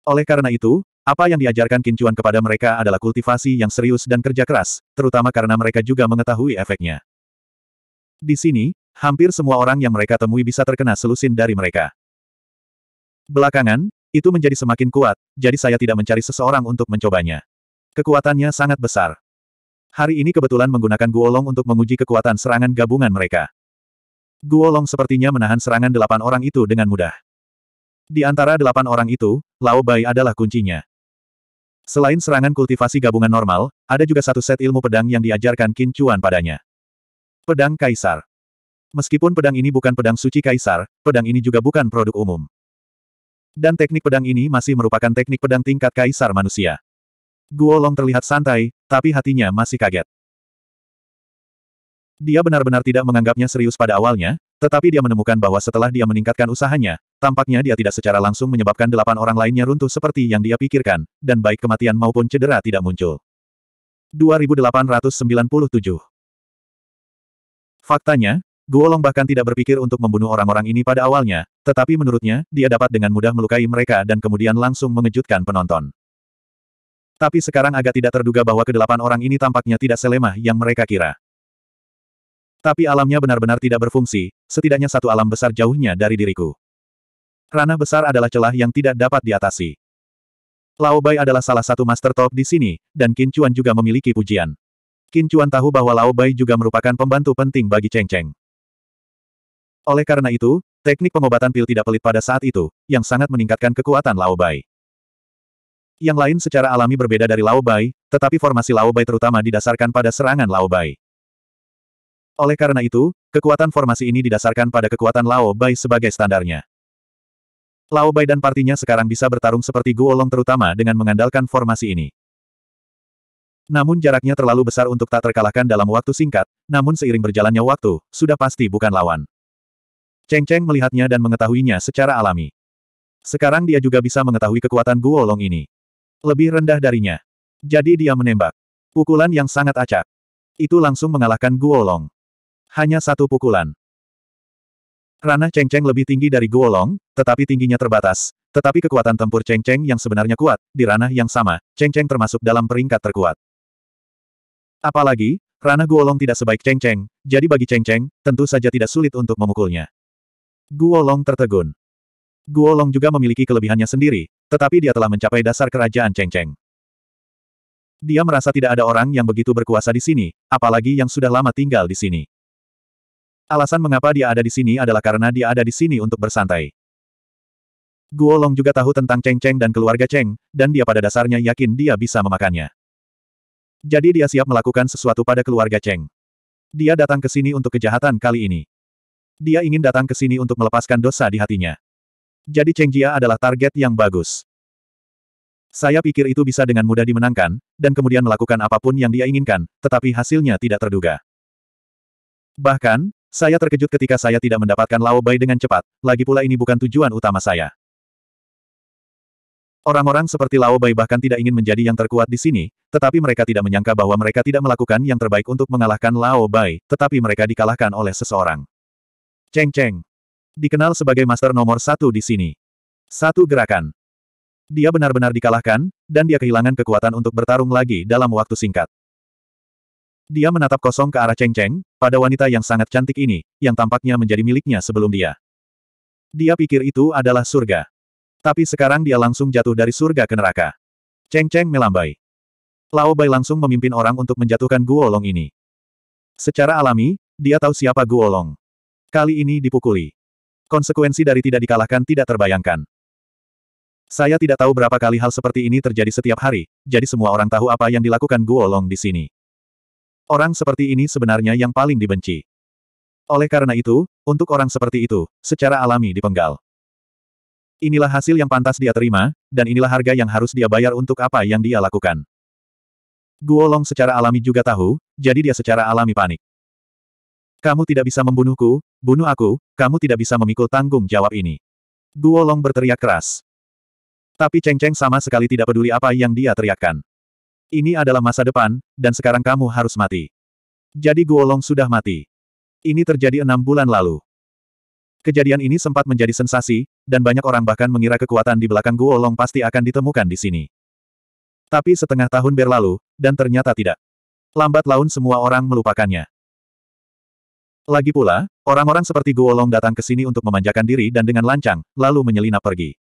Oleh karena itu, apa yang diajarkan Kincuan kepada mereka adalah kultivasi yang serius dan kerja keras, terutama karena mereka juga mengetahui efeknya. Di sini, hampir semua orang yang mereka temui bisa terkena selusin dari mereka. Belakangan, itu menjadi semakin kuat, jadi saya tidak mencari seseorang untuk mencobanya. Kekuatannya sangat besar. Hari ini kebetulan menggunakan Guolong untuk menguji kekuatan serangan gabungan mereka. Guolong sepertinya menahan serangan delapan orang itu dengan mudah. Di antara delapan orang itu, Lao Bai adalah kuncinya. Selain serangan kultivasi gabungan normal, ada juga satu set ilmu pedang yang diajarkan Qin Chuan padanya. Pedang Kaisar. Meskipun pedang ini bukan pedang suci Kaisar, pedang ini juga bukan produk umum. Dan teknik pedang ini masih merupakan teknik pedang tingkat Kaisar manusia. Guolong terlihat santai, tapi hatinya masih kaget. Dia benar-benar tidak menganggapnya serius pada awalnya, tetapi dia menemukan bahwa setelah dia meningkatkan usahanya, tampaknya dia tidak secara langsung menyebabkan delapan orang lainnya runtuh seperti yang dia pikirkan, dan baik kematian maupun cedera tidak muncul. 2897 Faktanya, Guolong bahkan tidak berpikir untuk membunuh orang-orang ini pada awalnya, tetapi menurutnya, dia dapat dengan mudah melukai mereka dan kemudian langsung mengejutkan penonton. Tapi sekarang agak tidak terduga bahwa kedelapan orang ini tampaknya tidak selemah yang mereka kira. Tapi alamnya benar-benar tidak berfungsi, setidaknya satu alam besar jauhnya dari diriku. Ranah besar adalah celah yang tidak dapat diatasi. Lao Bai adalah salah satu master top di sini, dan Qin Chuan juga memiliki pujian. Qin Chuan tahu bahwa Lao Bai juga merupakan pembantu penting bagi Cheng Cheng. Oleh karena itu, teknik pengobatan pil tidak pelit pada saat itu, yang sangat meningkatkan kekuatan Lao Bai. Yang lain secara alami berbeda dari Bai, tetapi formasi Bai terutama didasarkan pada serangan Bai. Oleh karena itu, kekuatan formasi ini didasarkan pada kekuatan Bai sebagai standarnya. Bai dan partinya sekarang bisa bertarung seperti Guolong terutama dengan mengandalkan formasi ini. Namun jaraknya terlalu besar untuk tak terkalahkan dalam waktu singkat, namun seiring berjalannya waktu, sudah pasti bukan lawan. Cheng Cheng melihatnya dan mengetahuinya secara alami. Sekarang dia juga bisa mengetahui kekuatan Guolong ini. Lebih rendah darinya. Jadi dia menembak. Pukulan yang sangat acak. Itu langsung mengalahkan Guolong. Hanya satu pukulan. Ranah Cengceng Cheng lebih tinggi dari Guolong, tetapi tingginya terbatas. Tetapi kekuatan tempur Cengceng Cheng yang sebenarnya kuat, di ranah yang sama, Cengceng Cheng termasuk dalam peringkat terkuat. Apalagi, ranah Guolong tidak sebaik Cengceng, jadi bagi Cengceng, tentu saja tidak sulit untuk memukulnya. Guolong tertegun. Guolong juga memiliki kelebihannya sendiri, tetapi dia telah mencapai dasar kerajaan Cheng Cheng. Dia merasa tidak ada orang yang begitu berkuasa di sini, apalagi yang sudah lama tinggal di sini. Alasan mengapa dia ada di sini adalah karena dia ada di sini untuk bersantai. Guo Long juga tahu tentang Cheng Cheng dan keluarga Cheng, dan dia pada dasarnya yakin dia bisa memakannya. Jadi dia siap melakukan sesuatu pada keluarga Cheng. Dia datang ke sini untuk kejahatan kali ini. Dia ingin datang ke sini untuk melepaskan dosa di hatinya. Jadi Cheng Jia adalah target yang bagus. Saya pikir itu bisa dengan mudah dimenangkan, dan kemudian melakukan apapun yang dia inginkan, tetapi hasilnya tidak terduga. Bahkan, saya terkejut ketika saya tidak mendapatkan Lao Bai dengan cepat, lagi pula ini bukan tujuan utama saya. Orang-orang seperti Lao Bai bahkan tidak ingin menjadi yang terkuat di sini, tetapi mereka tidak menyangka bahwa mereka tidak melakukan yang terbaik untuk mengalahkan Lao Bai, tetapi mereka dikalahkan oleh seseorang. Cheng Cheng dikenal sebagai master nomor satu di sini. Satu gerakan. Dia benar-benar dikalahkan, dan dia kehilangan kekuatan untuk bertarung lagi dalam waktu singkat. Dia menatap kosong ke arah Cheng Cheng, pada wanita yang sangat cantik ini, yang tampaknya menjadi miliknya sebelum dia. Dia pikir itu adalah surga. Tapi sekarang dia langsung jatuh dari surga ke neraka. Cheng Cheng melambai. Lao Bai langsung memimpin orang untuk menjatuhkan Long ini. Secara alami, dia tahu siapa Long. Kali ini dipukuli. Konsekuensi dari tidak dikalahkan tidak terbayangkan. Saya tidak tahu berapa kali hal seperti ini terjadi setiap hari, jadi semua orang tahu apa yang dilakukan Guo Long di sini. Orang seperti ini sebenarnya yang paling dibenci. Oleh karena itu, untuk orang seperti itu, secara alami dipenggal. Inilah hasil yang pantas dia terima, dan inilah harga yang harus dia bayar untuk apa yang dia lakukan. Guo Long secara alami juga tahu, jadi dia secara alami panik. Kamu tidak bisa membunuhku, bunuh aku, kamu tidak bisa memikul tanggung jawab ini. Long berteriak keras. Tapi Cheng Cheng sama sekali tidak peduli apa yang dia teriakkan. Ini adalah masa depan, dan sekarang kamu harus mati. Jadi Long sudah mati. Ini terjadi enam bulan lalu. Kejadian ini sempat menjadi sensasi, dan banyak orang bahkan mengira kekuatan di belakang Long pasti akan ditemukan di sini. Tapi setengah tahun berlalu, dan ternyata tidak. Lambat laun semua orang melupakannya. Lagi pula, orang-orang seperti Guolong datang ke sini untuk memanjakan diri dan dengan lancang, lalu menyelinap pergi.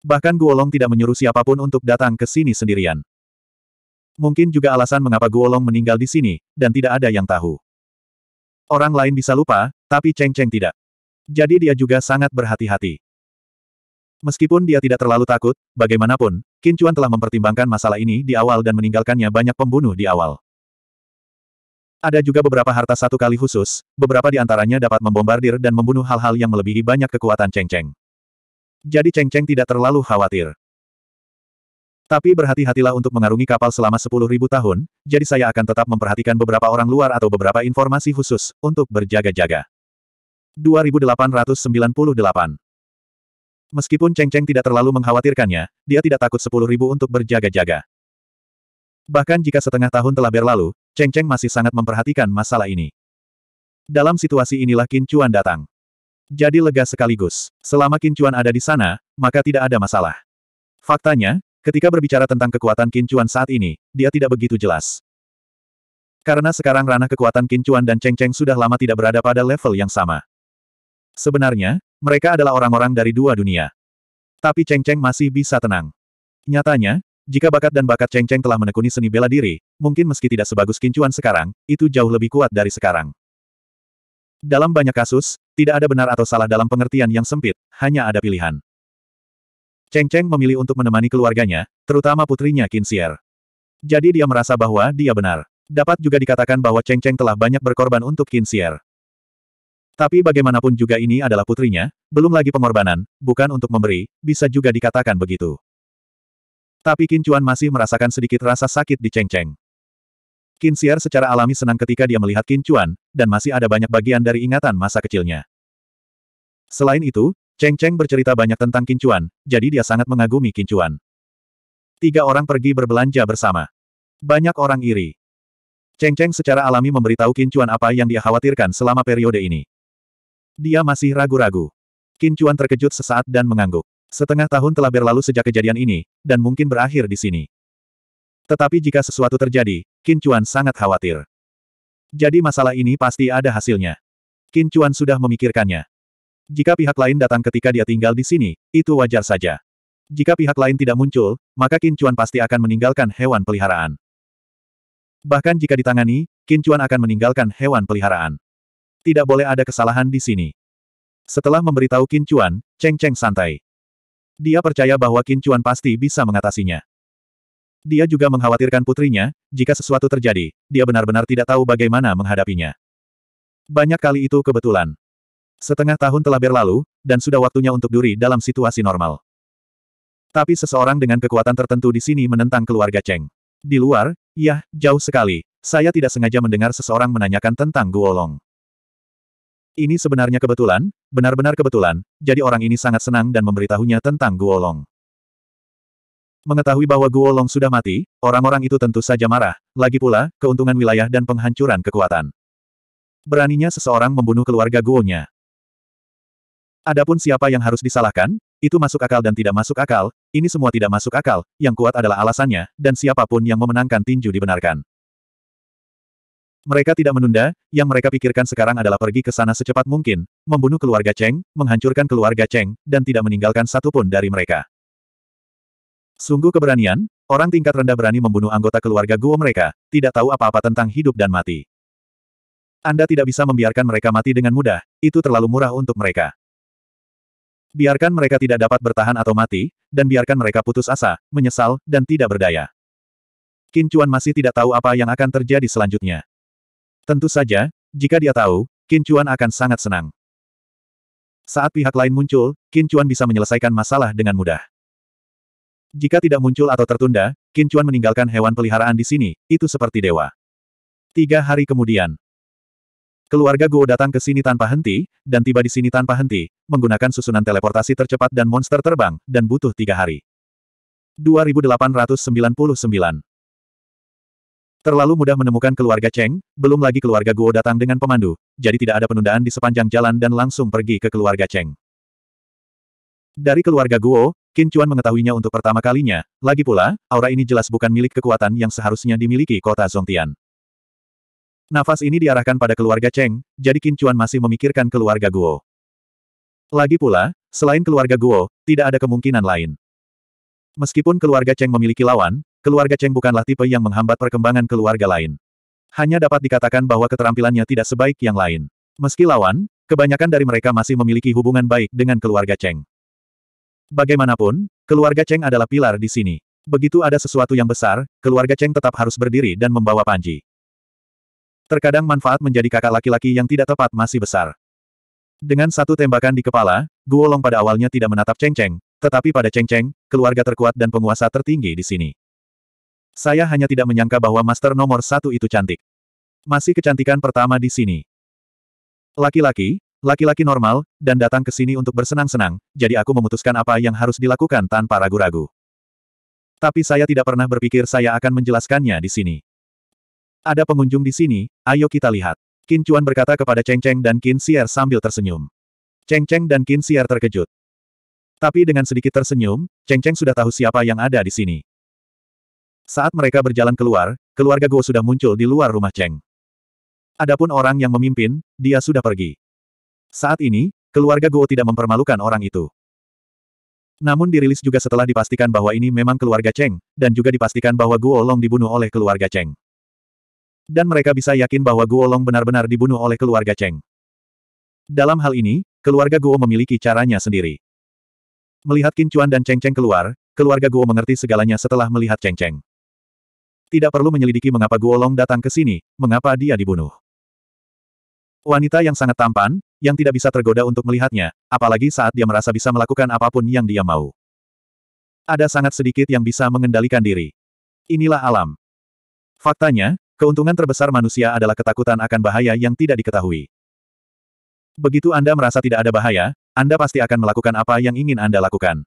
Bahkan Guolong tidak menyuruh siapapun untuk datang ke sini sendirian. Mungkin juga alasan mengapa Guolong meninggal di sini, dan tidak ada yang tahu. Orang lain bisa lupa, tapi Cheng Cheng tidak. Jadi dia juga sangat berhati-hati. Meskipun dia tidak terlalu takut, bagaimanapun, Kincuan telah mempertimbangkan masalah ini di awal dan meninggalkannya banyak pembunuh di awal. Ada juga beberapa harta satu kali khusus, beberapa di antaranya dapat membombardir dan membunuh hal-hal yang melebihi banyak kekuatan Cheng Cheng. Jadi Cheng Cheng tidak terlalu khawatir. Tapi berhati-hatilah untuk mengarungi kapal selama 10.000 tahun, jadi saya akan tetap memperhatikan beberapa orang luar atau beberapa informasi khusus, untuk berjaga-jaga. 2898 Meskipun Cheng Cheng tidak terlalu mengkhawatirkannya, dia tidak takut 10.000 untuk berjaga-jaga. Bahkan jika setengah tahun telah berlalu, Cheng Cheng masih sangat memperhatikan masalah ini. Dalam situasi inilah Qin datang. Jadi lega sekaligus. Selama Qin ada di sana, maka tidak ada masalah. Faktanya, ketika berbicara tentang kekuatan Qin saat ini, dia tidak begitu jelas. Karena sekarang ranah kekuatan Qin dan Cheng Cheng sudah lama tidak berada pada level yang sama. Sebenarnya, mereka adalah orang-orang dari dua dunia. Tapi Cheng Cheng masih bisa tenang. Nyatanya, jika bakat dan bakat Cheng Cheng telah menekuni seni bela diri, mungkin meski tidak sebagus kincuan sekarang, itu jauh lebih kuat dari sekarang. Dalam banyak kasus, tidak ada benar atau salah dalam pengertian yang sempit, hanya ada pilihan. Cheng Cheng memilih untuk menemani keluarganya, terutama putrinya Qin Xier. Jadi dia merasa bahwa dia benar. Dapat juga dikatakan bahwa Cheng Cheng telah banyak berkorban untuk Qin Xier. Tapi bagaimanapun juga ini adalah putrinya, belum lagi pengorbanan, bukan untuk memberi, bisa juga dikatakan begitu. Tapi Qin Chuan masih merasakan sedikit rasa sakit di Cheng Cheng. Qin Xiar secara alami senang ketika dia melihat Qin Chuan, dan masih ada banyak bagian dari ingatan masa kecilnya. Selain itu, Cheng Cheng bercerita banyak tentang Qin Chuan, jadi dia sangat mengagumi Qin Chuan. Tiga orang pergi berbelanja bersama. Banyak orang iri. Cheng Cheng secara alami memberitahu Qin Chuan apa yang dia khawatirkan selama periode ini. Dia masih ragu-ragu. Qin Chuan terkejut sesaat dan mengangguk. Setengah tahun telah berlalu sejak kejadian ini, dan mungkin berakhir di sini. Tetapi jika sesuatu terjadi, Qin Chuan sangat khawatir. Jadi masalah ini pasti ada hasilnya. Qin Chuan sudah memikirkannya. Jika pihak lain datang ketika dia tinggal di sini, itu wajar saja. Jika pihak lain tidak muncul, maka Qin Chuan pasti akan meninggalkan hewan peliharaan. Bahkan jika ditangani, Qin Chuan akan meninggalkan hewan peliharaan. Tidak boleh ada kesalahan di sini. Setelah memberitahu Qin Chuan, Cheng Cheng santai. Dia percaya bahwa Qin Chuan pasti bisa mengatasinya. Dia juga mengkhawatirkan putrinya, jika sesuatu terjadi, dia benar-benar tidak tahu bagaimana menghadapinya. Banyak kali itu kebetulan. Setengah tahun telah berlalu, dan sudah waktunya untuk duri dalam situasi normal. Tapi seseorang dengan kekuatan tertentu di sini menentang keluarga Cheng. Di luar, yah, jauh sekali, saya tidak sengaja mendengar seseorang menanyakan tentang Guolong. Ini sebenarnya kebetulan, benar-benar kebetulan, jadi orang ini sangat senang dan memberitahunya tentang Guolong. Mengetahui bahwa Guolong sudah mati, orang-orang itu tentu saja marah, lagi pula, keuntungan wilayah dan penghancuran kekuatan. Beraninya seseorang membunuh keluarga Guonya. Adapun siapa yang harus disalahkan, itu masuk akal dan tidak masuk akal, ini semua tidak masuk akal, yang kuat adalah alasannya, dan siapapun yang memenangkan tinju dibenarkan. Mereka tidak menunda, yang mereka pikirkan sekarang adalah pergi ke sana secepat mungkin, membunuh keluarga Cheng, menghancurkan keluarga Cheng, dan tidak meninggalkan satupun dari mereka. Sungguh keberanian, orang tingkat rendah berani membunuh anggota keluarga Guo mereka, tidak tahu apa-apa tentang hidup dan mati. Anda tidak bisa membiarkan mereka mati dengan mudah, itu terlalu murah untuk mereka. Biarkan mereka tidak dapat bertahan atau mati, dan biarkan mereka putus asa, menyesal, dan tidak berdaya. Kincuan masih tidak tahu apa yang akan terjadi selanjutnya. Tentu saja, jika dia tahu, Qin akan sangat senang. Saat pihak lain muncul, Qin bisa menyelesaikan masalah dengan mudah. Jika tidak muncul atau tertunda, Qin meninggalkan hewan peliharaan di sini, itu seperti dewa. Tiga hari kemudian, keluarga Guo datang ke sini tanpa henti, dan tiba di sini tanpa henti, menggunakan susunan teleportasi tercepat dan monster terbang, dan butuh tiga hari. 2899 Terlalu mudah menemukan keluarga Cheng, belum lagi keluarga Guo datang dengan pemandu, jadi tidak ada penundaan di sepanjang jalan dan langsung pergi ke keluarga Cheng. Dari keluarga Guo, Qin Chuan mengetahuinya untuk pertama kalinya, lagi pula, aura ini jelas bukan milik kekuatan yang seharusnya dimiliki kota Zhongtian. Nafas ini diarahkan pada keluarga Cheng, jadi Qin Chuan masih memikirkan keluarga Guo. Lagi pula, selain keluarga Guo, tidak ada kemungkinan lain. Meskipun keluarga Cheng memiliki lawan, Keluarga Cheng bukanlah tipe yang menghambat perkembangan keluarga lain. Hanya dapat dikatakan bahwa keterampilannya tidak sebaik yang lain. Meski lawan, kebanyakan dari mereka masih memiliki hubungan baik dengan keluarga Cheng. Bagaimanapun, keluarga Cheng adalah pilar di sini. Begitu ada sesuatu yang besar, keluarga Cheng tetap harus berdiri dan membawa Panji. Terkadang manfaat menjadi kakak laki-laki yang tidak tepat masih besar. Dengan satu tembakan di kepala, Guolong pada awalnya tidak menatap Cheng Cheng, tetapi pada Cheng Cheng, keluarga terkuat dan penguasa tertinggi di sini. Saya hanya tidak menyangka bahwa master nomor satu itu cantik. Masih kecantikan pertama di sini. Laki-laki, laki-laki normal, dan datang ke sini untuk bersenang-senang, jadi aku memutuskan apa yang harus dilakukan tanpa ragu-ragu. Tapi saya tidak pernah berpikir saya akan menjelaskannya di sini. Ada pengunjung di sini, ayo kita lihat. Qin Chuan berkata kepada Cheng Cheng dan Qin Xier sambil tersenyum. Cheng Cheng dan Qin Xier terkejut. Tapi dengan sedikit tersenyum, Cheng Cheng sudah tahu siapa yang ada di sini. Saat mereka berjalan keluar, keluarga Guo sudah muncul di luar rumah Cheng. Adapun orang yang memimpin, dia sudah pergi. Saat ini, keluarga Guo tidak mempermalukan orang itu. Namun dirilis juga setelah dipastikan bahwa ini memang keluarga Cheng, dan juga dipastikan bahwa Guo Long dibunuh oleh keluarga Cheng. Dan mereka bisa yakin bahwa Guo Long benar-benar dibunuh oleh keluarga Cheng. Dalam hal ini, keluarga Guo memiliki caranya sendiri. Melihat Qin Chuan dan Cheng Cheng keluar, keluarga Guo mengerti segalanya setelah melihat Cheng Cheng. Tidak perlu menyelidiki mengapa Guolong datang ke sini, mengapa dia dibunuh. Wanita yang sangat tampan, yang tidak bisa tergoda untuk melihatnya, apalagi saat dia merasa bisa melakukan apapun yang dia mau. Ada sangat sedikit yang bisa mengendalikan diri. Inilah alam. Faktanya, keuntungan terbesar manusia adalah ketakutan akan bahaya yang tidak diketahui. Begitu Anda merasa tidak ada bahaya, Anda pasti akan melakukan apa yang ingin Anda lakukan.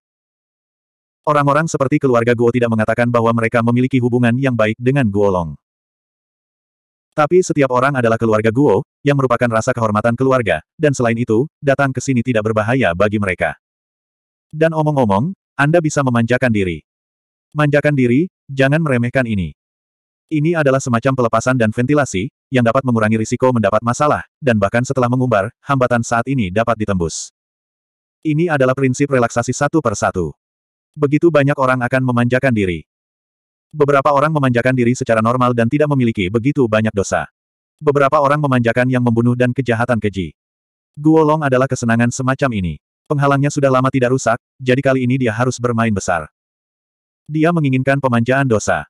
Orang-orang seperti keluarga Guo tidak mengatakan bahwa mereka memiliki hubungan yang baik dengan Guo Long. Tapi setiap orang adalah keluarga Guo, yang merupakan rasa kehormatan keluarga, dan selain itu, datang ke sini tidak berbahaya bagi mereka. Dan omong-omong, Anda bisa memanjakan diri. Manjakan diri, jangan meremehkan ini. Ini adalah semacam pelepasan dan ventilasi, yang dapat mengurangi risiko mendapat masalah, dan bahkan setelah mengumbar, hambatan saat ini dapat ditembus. Ini adalah prinsip relaksasi satu per satu begitu banyak orang akan memanjakan diri. Beberapa orang memanjakan diri secara normal dan tidak memiliki begitu banyak dosa. Beberapa orang memanjakan yang membunuh dan kejahatan keji. Guolong adalah kesenangan semacam ini. Penghalangnya sudah lama tidak rusak, jadi kali ini dia harus bermain besar. Dia menginginkan pemanjaan dosa.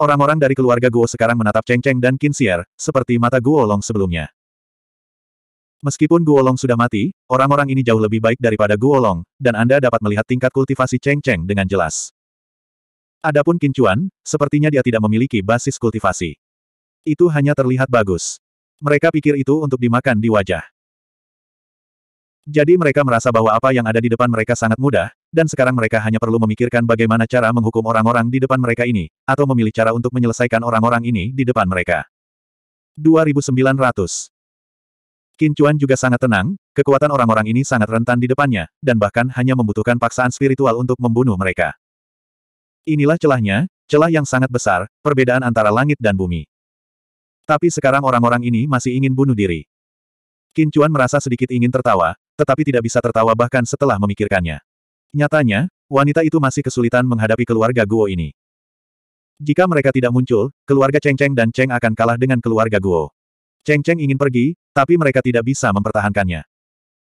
Orang-orang dari keluarga Guo sekarang menatap Cheng Cheng dan Kinsier seperti mata Guolong sebelumnya. Meskipun Guolong sudah mati, orang-orang ini jauh lebih baik daripada Guolong, dan Anda dapat melihat tingkat kultivasi Cheng Cheng dengan jelas. Adapun Kincuan, sepertinya dia tidak memiliki basis kultivasi. Itu hanya terlihat bagus. Mereka pikir itu untuk dimakan di wajah. Jadi mereka merasa bahwa apa yang ada di depan mereka sangat mudah, dan sekarang mereka hanya perlu memikirkan bagaimana cara menghukum orang-orang di depan mereka ini, atau memilih cara untuk menyelesaikan orang-orang ini di depan mereka. 2900 Qin Chuan juga sangat tenang, kekuatan orang-orang ini sangat rentan di depannya, dan bahkan hanya membutuhkan paksaan spiritual untuk membunuh mereka. Inilah celahnya, celah yang sangat besar, perbedaan antara langit dan bumi. Tapi sekarang orang-orang ini masih ingin bunuh diri. Qin Chuan merasa sedikit ingin tertawa, tetapi tidak bisa tertawa bahkan setelah memikirkannya. Nyatanya, wanita itu masih kesulitan menghadapi keluarga Guo ini. Jika mereka tidak muncul, keluarga Cheng Cheng dan Cheng akan kalah dengan keluarga Guo. Cheng Cheng ingin pergi, tapi mereka tidak bisa mempertahankannya.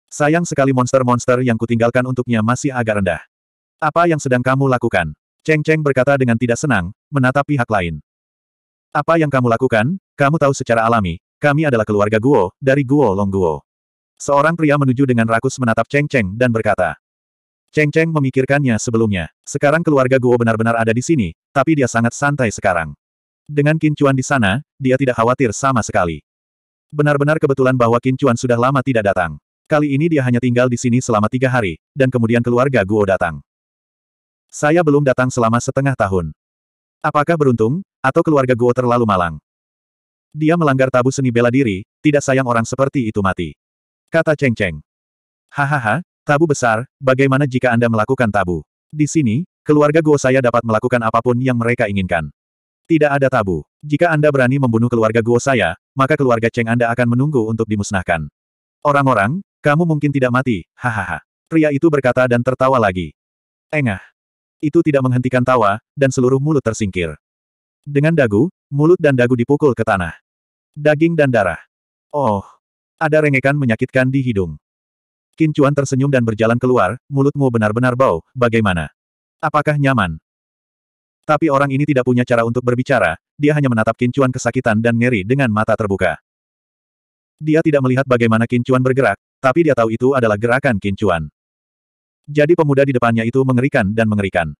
Sayang sekali monster-monster yang kutinggalkan untuknya masih agak rendah. Apa yang sedang kamu lakukan? Cheng Cheng berkata dengan tidak senang, menatap pihak lain. Apa yang kamu lakukan, kamu tahu secara alami, kami adalah keluarga Guo, dari Guo Long Guo. Seorang pria menuju dengan rakus menatap Cheng Cheng dan berkata. Cheng Cheng memikirkannya sebelumnya. Sekarang keluarga Guo benar-benar ada di sini, tapi dia sangat santai sekarang. Dengan kincuan di sana, dia tidak khawatir sama sekali. Benar-benar kebetulan bahwa Qin Chuan sudah lama tidak datang. Kali ini dia hanya tinggal di sini selama tiga hari, dan kemudian keluarga Guo datang. Saya belum datang selama setengah tahun. Apakah beruntung, atau keluarga Guo terlalu malang? Dia melanggar tabu seni bela diri, tidak sayang orang seperti itu mati. Kata Cheng Cheng. Hahaha, tabu besar, bagaimana jika Anda melakukan tabu? Di sini, keluarga Guo saya dapat melakukan apapun yang mereka inginkan. Tidak ada tabu. Jika Anda berani membunuh keluarga Guo saya, maka keluarga Cheng Anda akan menunggu untuk dimusnahkan. Orang-orang, kamu mungkin tidak mati, hahaha. Pria itu berkata dan tertawa lagi. Engah. Itu tidak menghentikan tawa, dan seluruh mulut tersingkir. Dengan dagu, mulut dan dagu dipukul ke tanah. Daging dan darah. Oh. Ada rengekan menyakitkan di hidung. Kincuan tersenyum dan berjalan keluar, mulutmu benar-benar bau, bagaimana? Apakah nyaman? Tapi orang ini tidak punya cara untuk berbicara, dia hanya menatap kincuan kesakitan dan ngeri dengan mata terbuka. Dia tidak melihat bagaimana kincuan bergerak, tapi dia tahu itu adalah gerakan kincuan. Jadi pemuda di depannya itu mengerikan dan mengerikan.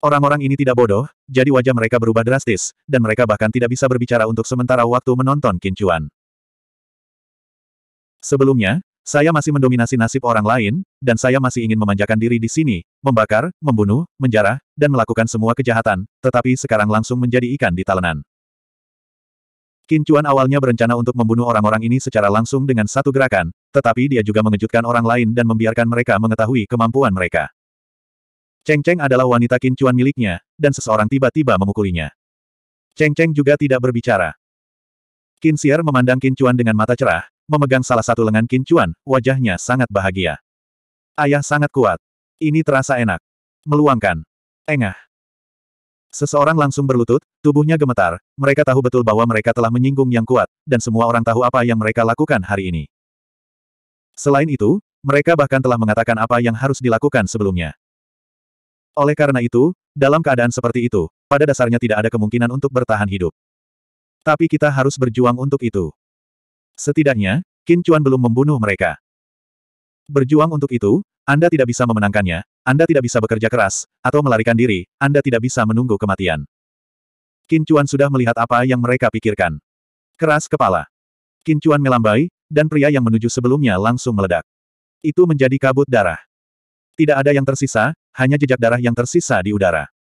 Orang-orang ini tidak bodoh, jadi wajah mereka berubah drastis, dan mereka bahkan tidak bisa berbicara untuk sementara waktu menonton kincuan. Sebelumnya, saya masih mendominasi nasib orang lain, dan saya masih ingin memanjakan diri di sini, membakar, membunuh, menjarah, dan melakukan semua kejahatan, tetapi sekarang langsung menjadi ikan di talenan. Kincuan awalnya berencana untuk membunuh orang-orang ini secara langsung dengan satu gerakan, tetapi dia juga mengejutkan orang lain dan membiarkan mereka mengetahui kemampuan mereka. Cheng Cheng adalah wanita kincuan miliknya, dan seseorang tiba-tiba memukulinya. Cheng Cheng juga tidak berbicara. Kinsier memandang kincuan dengan mata cerah, memegang salah satu lengan Kincuan, wajahnya sangat bahagia. Ayah sangat kuat. Ini terasa enak. Meluangkan. Engah. Seseorang langsung berlutut, tubuhnya gemetar, mereka tahu betul bahwa mereka telah menyinggung yang kuat, dan semua orang tahu apa yang mereka lakukan hari ini. Selain itu, mereka bahkan telah mengatakan apa yang harus dilakukan sebelumnya. Oleh karena itu, dalam keadaan seperti itu, pada dasarnya tidak ada kemungkinan untuk bertahan hidup. Tapi kita harus berjuang untuk itu. Setidaknya, Qin Chuan belum membunuh mereka. Berjuang untuk itu, Anda tidak bisa memenangkannya, Anda tidak bisa bekerja keras, atau melarikan diri, Anda tidak bisa menunggu kematian. Qin Chuan sudah melihat apa yang mereka pikirkan. Keras kepala. Qin Chuan melambai, dan pria yang menuju sebelumnya langsung meledak. Itu menjadi kabut darah. Tidak ada yang tersisa, hanya jejak darah yang tersisa di udara.